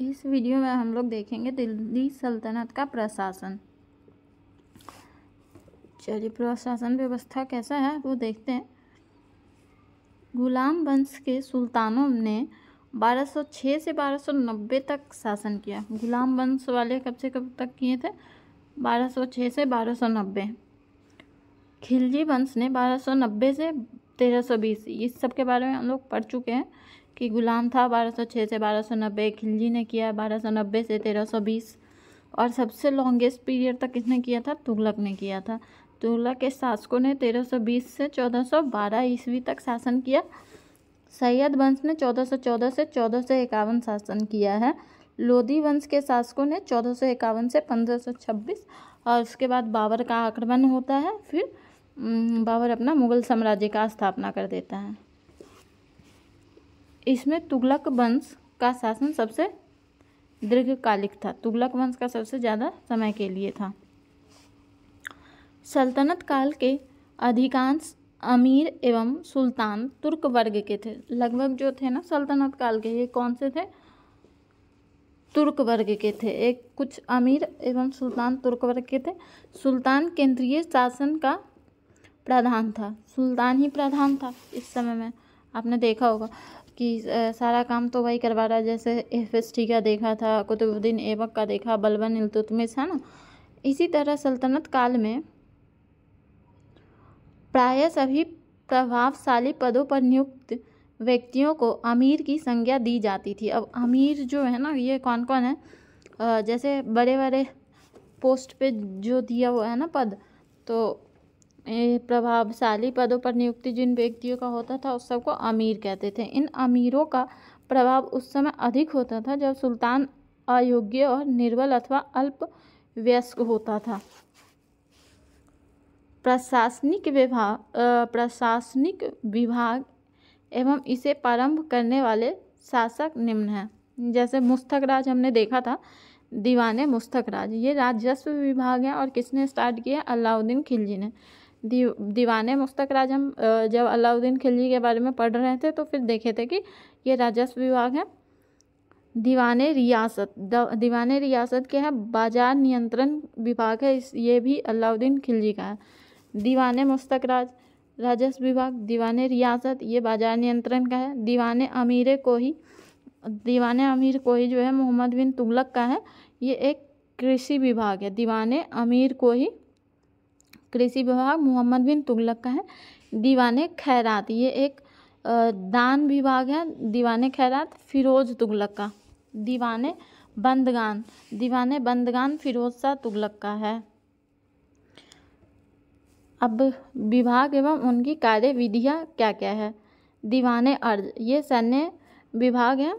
इस वीडियो में हम लोग देखेंगे दिल्ली सल्तनत का प्रशासन चलिए प्रशासन व्यवस्था कैसा है वो देखते हैं गुलाम वंश के सुल्तानों ने 1206 से 1290 तक शासन किया गुलाम वंश वाले कब से कब तक किए थे 1206 से 1290 खिलजी वंश ने 1290 से 1320 इस सब के बारे में हम लोग पढ़ चुके हैं की गुलाम था 1206 से 1290 खिलजी ने किया 1290 से 1320 और सबसे लॉन्गेस्ट पीरियड तक किसने किया था तुगलक ने किया था तुगलक के शासकों ने 1320 से 1412 ईस्वी तक शासन किया सैयद वंश ने 1414 से चौदह शासन किया है लोधी वंश के शासकों ने चौदह से छब्बीस और उसके बाद बाबर का आक्रमण होता है फिर बाबर अपना मुगल साम्राज्य का स्थापना कर देता है इसमें तुगलक वंश का शासन सबसे दीर्घकालिक था तुगलक वंश का सबसे ज़्यादा समय के लिए था सल्तनत काल के अधिकांश अमीर एवं सुल्तान तुर्क वर्ग के थे लगभग जो थे ना सल्तनत काल के ये कौन से थे तुर्क वर्ग के थे एक कुछ अमीर एवं सुल्तान तुर्क वर्ग के थे सुल्तान केंद्रीय शासन का प्रधान था सुल्तान ही प्रधान था इस समय में आपने देखा होगा कि सारा काम तो वही करवा रहा है जैसे एफएसटी का देखा था कुतुबुद्दीन ऐबक का देखा बलबन इलतुतमिस है ना इसी तरह सल्तनत काल में प्राय सभी प्रभावशाली पदों पर नियुक्त व्यक्तियों को अमीर की संज्ञा दी जाती थी अब अमीर जो है ना ये कौन कौन है जैसे बड़े बड़े पोस्ट पे जो दिया हुआ है ना पद तो प्रभावशाली पदों पर नियुक्ति जिन व्यक्तियों का होता था उस सबको अमीर कहते थे इन अमीरों का प्रभाव उस समय अधिक होता था जब सुल्तान अयोग्य और निर्बल अथवा अल्प व्यस्क होता था प्रशासनिक विभाग प्रशासनिक विभाग एवं इसे प्रारंभ करने वाले शासक निम्न हैं जैसे मुस्तक राज हमने देखा था दीवाने मुस्तक राज ये राजस्व विभाग है और किसने स्टार्ट किया अलाउद्दीन खिलजी ने दीव, दीवाने मुस्तक राज हम जब अलाउद्दीन खिलजी के बारे में पढ़ रहे थे तो फिर देखे थे कि ये राजस्व विभाग है दीवान रियासत दीवान रियासत के हैं बाजार नियंत्रण विभाग है इस ये भी अलाउद्दीन खिलजी का है दीवान मुस्तक राज राजस्व विभाग दीवान रियासत ये बाजार नियंत्रण का है दीवान अमीर कोही दीवान अमीर कोही जो है मोहम्मद बिन तुगलक का है ये एक कृषि विभाग है दीवान अमीर कोही कृषि विभाग मोहम्मद बिन तुगलक का है दीवाने खैरात ये एक दान विभाग है दीवाने खैरात फिरोज तुगलक का दीवाने बंदगान दीवाने बंदगान फिरोज सा तुगलक का है अब विभाग एवं उनकी कार्य विधियाँ क्या क्या है दीवाने अर्ज ये सैन्य विभाग है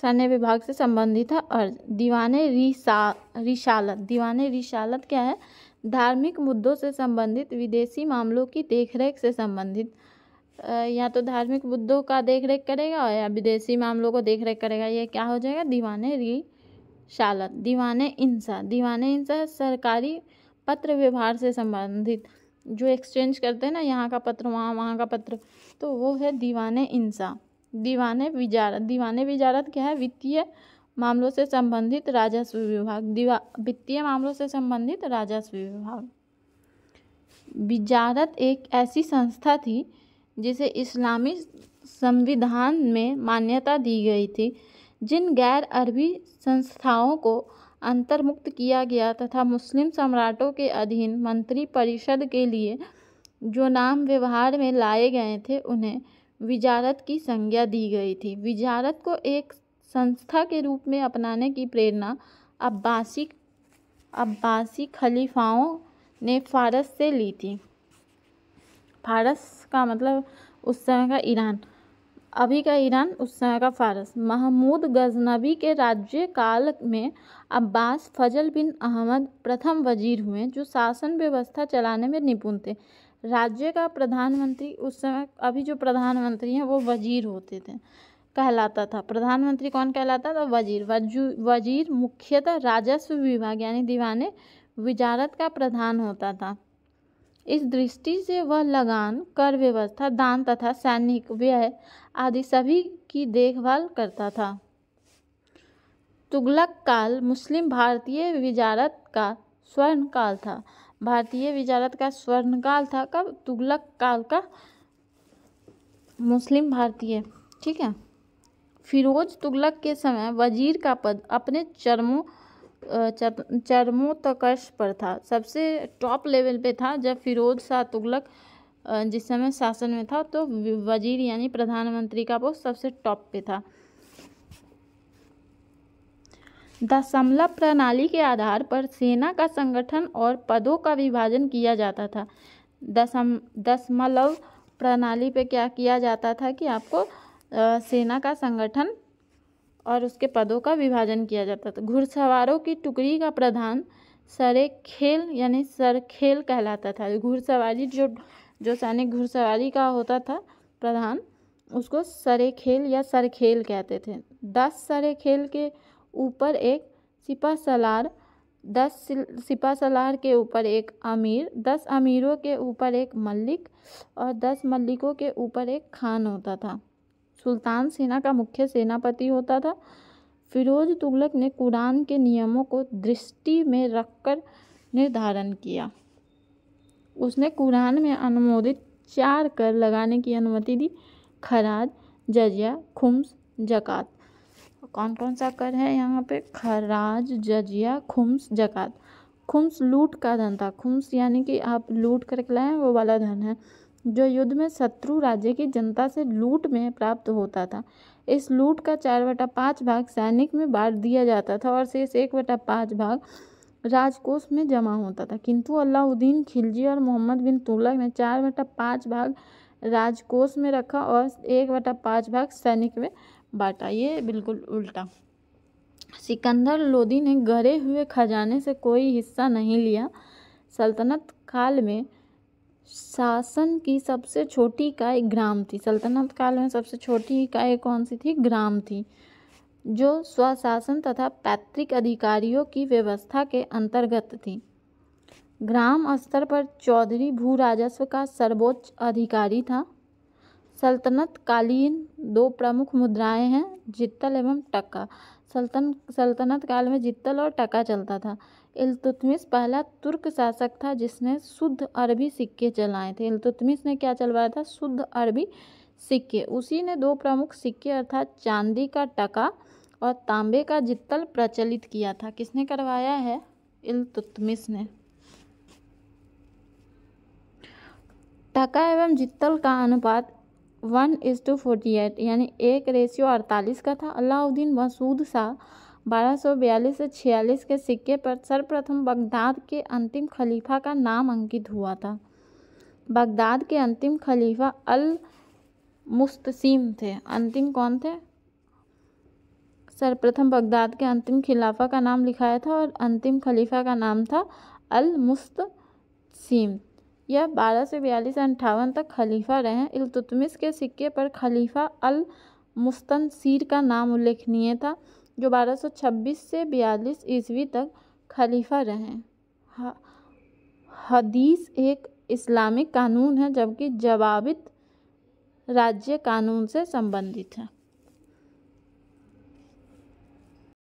सैन्य विभाग से संबंधित है अर्ज दीवाने रिसा रिशालत दीवाने रिशालत क्या है धार्मिक मुद्दों से संबंधित विदेशी मामलों की देखरेख से संबंधित या तो धार्मिक मुद्दों का देख रेख करेगा या विदेशी मामलों को देख रेख करेगा ये क्या हो जाएगा दीवान रिशालत दीवान इंसा दीवान इंसा सरकारी पत्र व्यवहार से संबंधित जो एक्सचेंज करते हैं ना यहाँ का पत्र वहाँ वहाँ का पत्र तो वो है दीवान इंसा दीवान विजारत दीवान विजारत क्या है वित्तीय मामलों से संबंधित राजस्व विभाग दिवा वित्तीय मामलों से संबंधित राजस्व विभाग विजारत एक ऐसी संस्था थी जिसे इस्लामी संविधान में मान्यता दी गई थी जिन गैर अरबी संस्थाओं को अंतर्मुक्त किया गया तथा मुस्लिम सम्राटों के अधीन मंत्री परिषद के लिए जो नाम व्यवहार में लाए गए थे उन्हें विजारत की संज्ञा दी गई थी विजारत को एक संस्था के रूप में अपनाने की प्रेरणा अब्बासी अब्बासी खलीफाओं ने फारस से ली थी फारस का मतलब उस समय का ईरान अभी का ईरान उस समय का फारस महमूद गजनबी के राज्य काल में अब्बास फजल बिन अहमद प्रथम वजीर हुए जो शासन व्यवस्था चलाने में निपुण थे राज्य का प्रधानमंत्री उस समय अभी जो प्रधानमंत्री हैं वो वजीर होते थे कहलाता था प्रधानमंत्री कौन कहलाता था वजीर वजू वजीर मुख्यतः राजस्व विभाग यानी दीवाने विजारत का प्रधान होता था इस दृष्टि से वह लगान कर व्यवस्था दान तथा सैनिक व्यय आदि सभी की देखभाल करता था तुगलक काल मुस्लिम भारतीय विजारत का स्वर्ण काल था भारतीय विजारत का स्वर्ण काल था कब तुगलक काल का मुस्लिम भारतीय ठीक है फिरोज तुगलक के समय वजीर का पद अपने चरमों चर, चरमों तकश पर था सबसे टॉप लेवल पे था जब फिरोज शाह तुगलक जिस समय शासन में था तो वजीर यानी प्रधानमंत्री का पोस्ट सबसे टॉप पे था दशमलव प्रणाली के आधार पर सेना का संगठन और पदों का विभाजन किया जाता था दशम दशमलव प्रणाली पे क्या किया जाता था कि आपको सेना का संगठन और उसके पदों का विभाजन किया जाता था घुड़सवारों की टुकड़ी का प्रधान सरे खेल यानी सर खेल कहलाता था घुड़सवारी जो जो सैनिक घुड़सवारी का होता था प्रधान उसको सरे खेल या सर खेल कहते थे दस सरे खेल के ऊपर एक सिपा सलार दस सिपा सलार के ऊपर एक अमीर दस अमीरों के ऊपर एक मल्लिक और दस मल्लिकों के ऊपर एक खान होता था सुल्तान सेना का मुख्य सेनापति होता था फिरोज तुगलक ने कुरान के नियमों को दृष्टि में रखकर निर्धारण किया उसने कुरान में अनुमोदित चार कर लगाने की अनुमति दी खराज जजिया खुम्स जक़ात कौन कौन सा कर है यहाँ पे खराज जजिया खुम्स जक़ात खुम्स लूट का धन था खुम्स यानी कि आप लूट करके लाएँ वो वाला धन है जो युद्ध में शत्रु राज्य की जनता से लूट में प्राप्त होता था इस लूट का चार बटा पाँच भाग सैनिक में बांट दिया जाता था और शेष एक बटा पाँच भाग राजकोष में जमा होता था किंतु अलाउद्दीन खिलजी और मोहम्मद बिन तुलक ने चार बटा पाँच भाग राजकोष में रखा और एक बटा पाँच भाग सैनिक में बांटा ये बिल्कुल उल्टा सिकंदर लोदी ने गरे हुए खजाने से कोई हिस्सा नहीं लिया सल्तनत काल में शासन की सबसे छोटी इकाई ग्राम थी सल्तनत काल में सबसे छोटी इकाई कौन सी थी ग्राम थी जो स्वशासन तथा पैतृक अधिकारियों की व्यवस्था के अंतर्गत थी ग्राम स्तर पर चौधरी भू राजस्व का सर्वोच्च अधिकारी था सल्तनत कालीन दो प्रमुख मुद्राएं हैं जित्तल एवं टक्का सल्तन सल्तनत काल में जित्तल और टका चलता था इलतुतमिस पहला तुर्क शासक था जिसने शुद्ध अरबी सिक्के चलाए थे इलतुतमिस ने क्या चलवाया था शुद्ध अरबी सिक्के उसी ने दो प्रमुख सिक्के अर्थात चांदी का टका और तांबे का जित्तल प्रचलित किया था किसने करवाया है इलतुतमिस ने टका एवं जित्तल का अनुपात one is to forty eight यानी एक रेशियो अड़तालीस का था अलाउद्दीन मसूद शाह 1242 से 46 के सिक्के पर सर्वप्रथम बगदाद के अंतिम खलीफा का नाम अंकित हुआ था बगदाद के अंतिम खलीफा अल मुस्तसीम थे अंतिम कौन थे सर्वप्रथम बगदाद के अंतिम खिलाफा का नाम लिखाया था और अंतिम खलीफा का नाम था अल मुस्तसीम यह बारह सौ बयालीस अंठावन तक खलीफा रहे इलतुतमिस के सिक्के पर खलीफा अल मुस्तनसीर का नाम उल्लेखनीय था जो 1226 से 42 ईस्वी तक खलीफा रहे हदीस एक इस्लामिक कानून है जबकि जवाबित राज्य कानून से संबंधित है